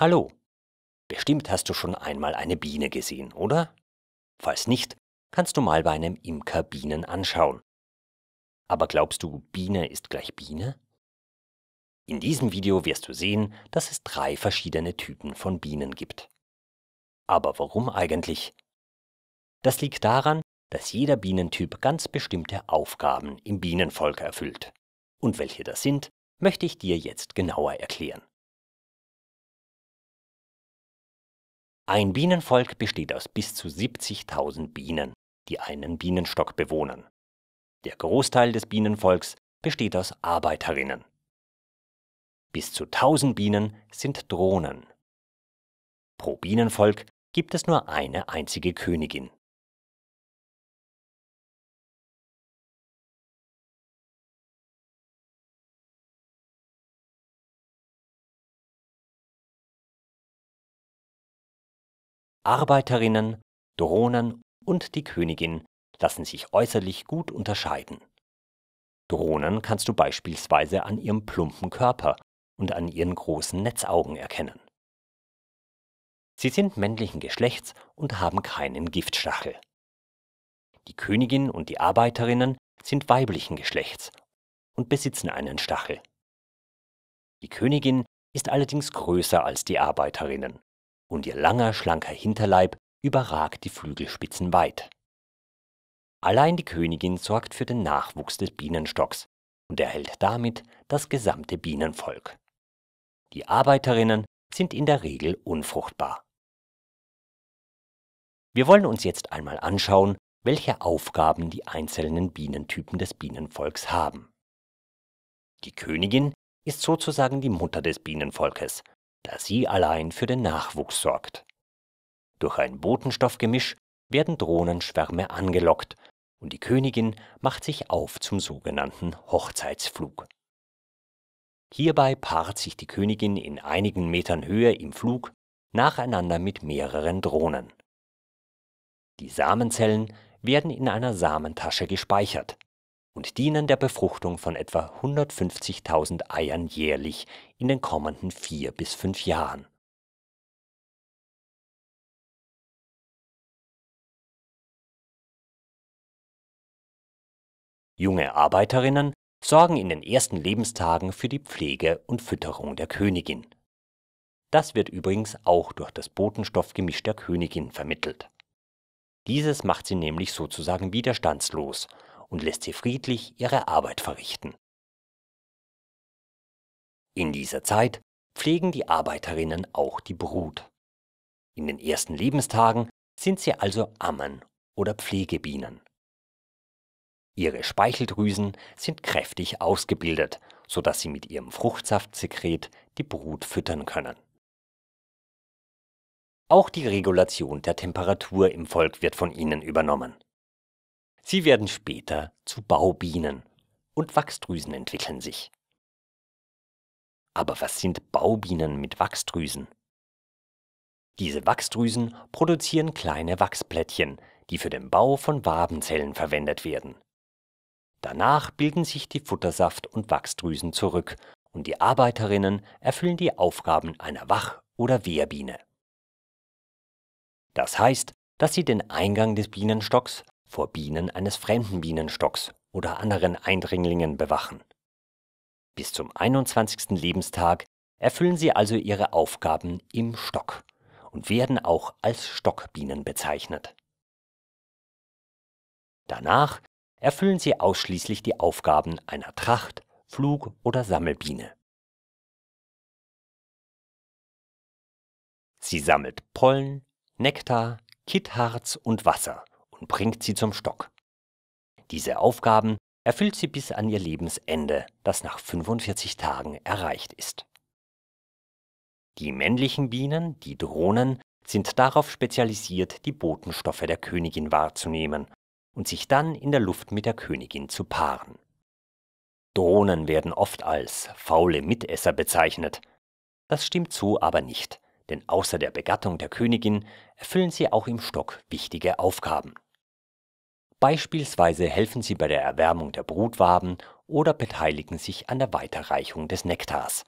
Hallo. Bestimmt hast du schon einmal eine Biene gesehen, oder? Falls nicht, kannst du mal bei einem Imker Bienen anschauen. Aber glaubst du, Biene ist gleich Biene? In diesem Video wirst du sehen, dass es drei verschiedene Typen von Bienen gibt. Aber warum eigentlich? Das liegt daran, dass jeder Bienentyp ganz bestimmte Aufgaben im Bienenvolk erfüllt. Und welche das sind, möchte ich dir jetzt genauer erklären. Ein Bienenvolk besteht aus bis zu 70.000 Bienen, die einen Bienenstock bewohnen. Der Großteil des Bienenvolks besteht aus Arbeiterinnen. Bis zu 1000 Bienen sind Drohnen. Pro Bienenvolk gibt es nur eine einzige Königin. Arbeiterinnen, Drohnen und die Königin lassen sich äußerlich gut unterscheiden. Drohnen kannst du beispielsweise an ihrem plumpen Körper und an ihren großen Netzaugen erkennen. Sie sind männlichen Geschlechts und haben keinen Giftstachel. Die Königin und die Arbeiterinnen sind weiblichen Geschlechts und besitzen einen Stachel. Die Königin ist allerdings größer als die Arbeiterinnen und ihr langer, schlanker Hinterleib überragt die Flügelspitzen weit. Allein die Königin sorgt für den Nachwuchs des Bienenstocks und erhält damit das gesamte Bienenvolk. Die Arbeiterinnen sind in der Regel unfruchtbar. Wir wollen uns jetzt einmal anschauen, welche Aufgaben die einzelnen Bienentypen des Bienenvolks haben. Die Königin ist sozusagen die Mutter des Bienenvolkes da sie allein für den Nachwuchs sorgt. Durch ein Botenstoffgemisch werden Drohnenschwärme angelockt und die Königin macht sich auf zum sogenannten Hochzeitsflug. Hierbei paart sich die Königin in einigen Metern Höhe im Flug nacheinander mit mehreren Drohnen. Die Samenzellen werden in einer Samentasche gespeichert und dienen der Befruchtung von etwa 150.000 Eiern jährlich in den kommenden vier bis fünf Jahren. Junge Arbeiterinnen sorgen in den ersten Lebenstagen für die Pflege und Fütterung der Königin. Das wird übrigens auch durch das Botenstoffgemisch der Königin vermittelt. Dieses macht sie nämlich sozusagen widerstandslos und lässt sie friedlich ihre Arbeit verrichten. In dieser Zeit pflegen die Arbeiterinnen auch die Brut. In den ersten Lebenstagen sind sie also Ammen oder Pflegebienen. Ihre Speicheldrüsen sind kräftig ausgebildet, sodass sie mit ihrem Fruchtsaftsekret die Brut füttern können. Auch die Regulation der Temperatur im Volk wird von ihnen übernommen. Sie werden später zu Baubienen und Wachsdrüsen entwickeln sich. Aber was sind Baubienen mit Wachsdrüsen? Diese Wachsdrüsen produzieren kleine Wachsplättchen, die für den Bau von Wabenzellen verwendet werden. Danach bilden sich die Futtersaft- und Wachsdrüsen zurück und die Arbeiterinnen erfüllen die Aufgaben einer Wach- oder Wehrbiene. Das heißt, dass sie den Eingang des Bienenstocks vor Bienen eines fremden Bienenstocks oder anderen Eindringlingen bewachen. Bis zum 21. Lebenstag erfüllen sie also ihre Aufgaben im Stock und werden auch als Stockbienen bezeichnet. Danach erfüllen sie ausschließlich die Aufgaben einer Tracht, Flug- oder Sammelbiene. Sie sammelt Pollen, Nektar, Kittharz und Wasser und bringt sie zum Stock. Diese Aufgaben erfüllt sie bis an ihr Lebensende, das nach 45 Tagen erreicht ist. Die männlichen Bienen, die Drohnen, sind darauf spezialisiert, die Botenstoffe der Königin wahrzunehmen und sich dann in der Luft mit der Königin zu paaren. Drohnen werden oft als faule Mitesser bezeichnet. Das stimmt so aber nicht, denn außer der Begattung der Königin erfüllen sie auch im Stock wichtige Aufgaben. Beispielsweise helfen sie bei der Erwärmung der Brutwaben oder beteiligen sich an der Weiterreichung des Nektars,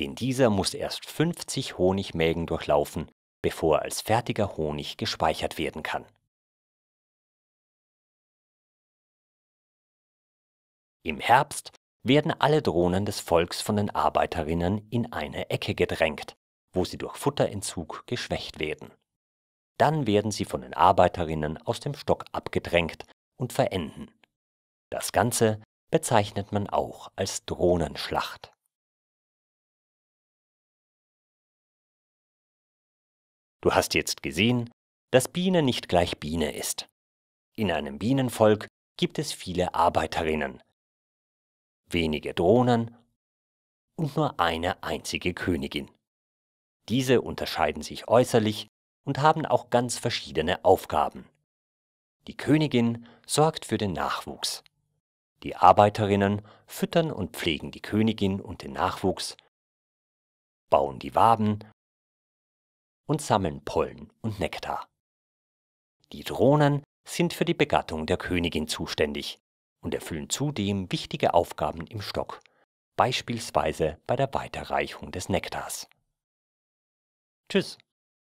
denn dieser muss erst 50 Honigmägen durchlaufen, bevor er als fertiger Honig gespeichert werden kann. Im Herbst werden alle Drohnen des Volks von den Arbeiterinnen in eine Ecke gedrängt, wo sie durch Futterentzug geschwächt werden dann werden sie von den Arbeiterinnen aus dem Stock abgedrängt und verenden. Das Ganze bezeichnet man auch als Drohnenschlacht. Du hast jetzt gesehen, dass Biene nicht gleich Biene ist. In einem Bienenvolk gibt es viele Arbeiterinnen, wenige Drohnen und nur eine einzige Königin. Diese unterscheiden sich äußerlich und haben auch ganz verschiedene Aufgaben. Die Königin sorgt für den Nachwuchs. Die Arbeiterinnen füttern und pflegen die Königin und den Nachwuchs, bauen die Waben und sammeln Pollen und Nektar. Die Drohnen sind für die Begattung der Königin zuständig und erfüllen zudem wichtige Aufgaben im Stock, beispielsweise bei der Weiterreichung des Nektars. Tschüss!